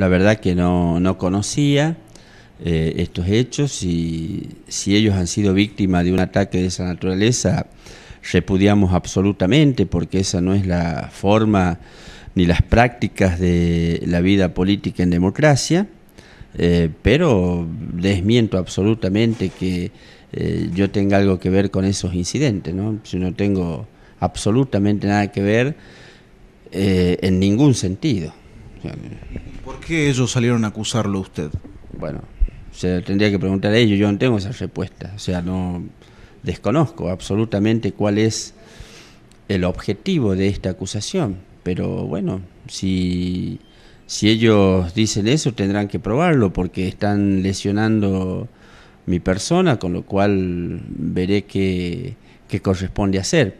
la verdad que no, conocía eh, estos hechos y si ellos han sido víctimas de un ataque de esa naturaleza, repudiamos absolutamente porque esa no es la forma ni las prácticas de la vida política en democracia, eh, pero desmiento absolutamente que eh, yo tenga algo que ver con esos incidentes, ¿no? no tengo absolutamente nada que ver en ningún sentido. ¿por qué ellos salieron a acusarlo usted? Bueno, se tendría que preguntar a ellos, yo no tengo esa respuesta, o sea, no desconozco absolutamente cuál es el objetivo de esta acusación, pero bueno, si, ellos dicen eso tendrán que probarlo porque están lesionando mi persona, con lo cual veré qué, qué corresponde hacer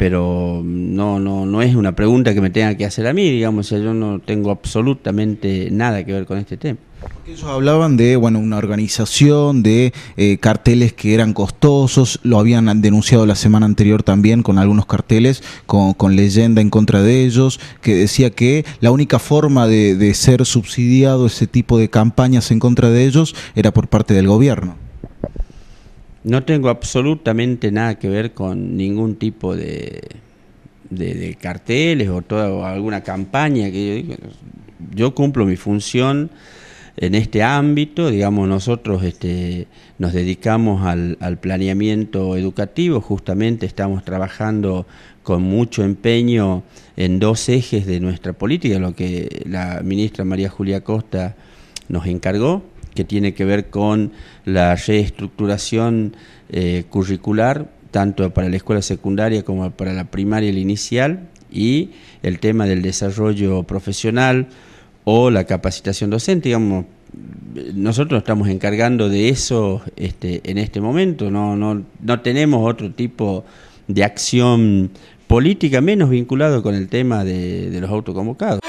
pero no, no, no es una pregunta que me tenga que hacer a mí, digamos, yo no tengo absolutamente nada que ver con este tema. Porque ellos hablaban de bueno una organización, de eh, carteles que eran costosos, lo habían denunciado la semana anterior también con algunos carteles, con, leyenda en contra de ellos, que decía que la única forma de ser subsidiado ese tipo de campañas en contra de ellos era por parte del gobierno. No tengo absolutamente nada que ver con ningún tipo de, de, carteles o, toda, alguna campaña. que yo, yo cumplo mi función en este ámbito, digamos, nosotros este, nos dedicamos al, al, planeamiento educativo, justamente estamos trabajando con mucho empeño en dos ejes de nuestra política, lo que la ministra María Julia Costa nos encargó, que tiene que ver con la reestructuración eh, curricular, tanto para la escuela secundaria como para la primaria y la inicial, y el tema del desarrollo profesional o la capacitación docente, digamos, nosotros estamos encargando de eso este, en este momento, no, no, no tenemos otro tipo de acción política menos vinculado con el tema de los autoconvocados.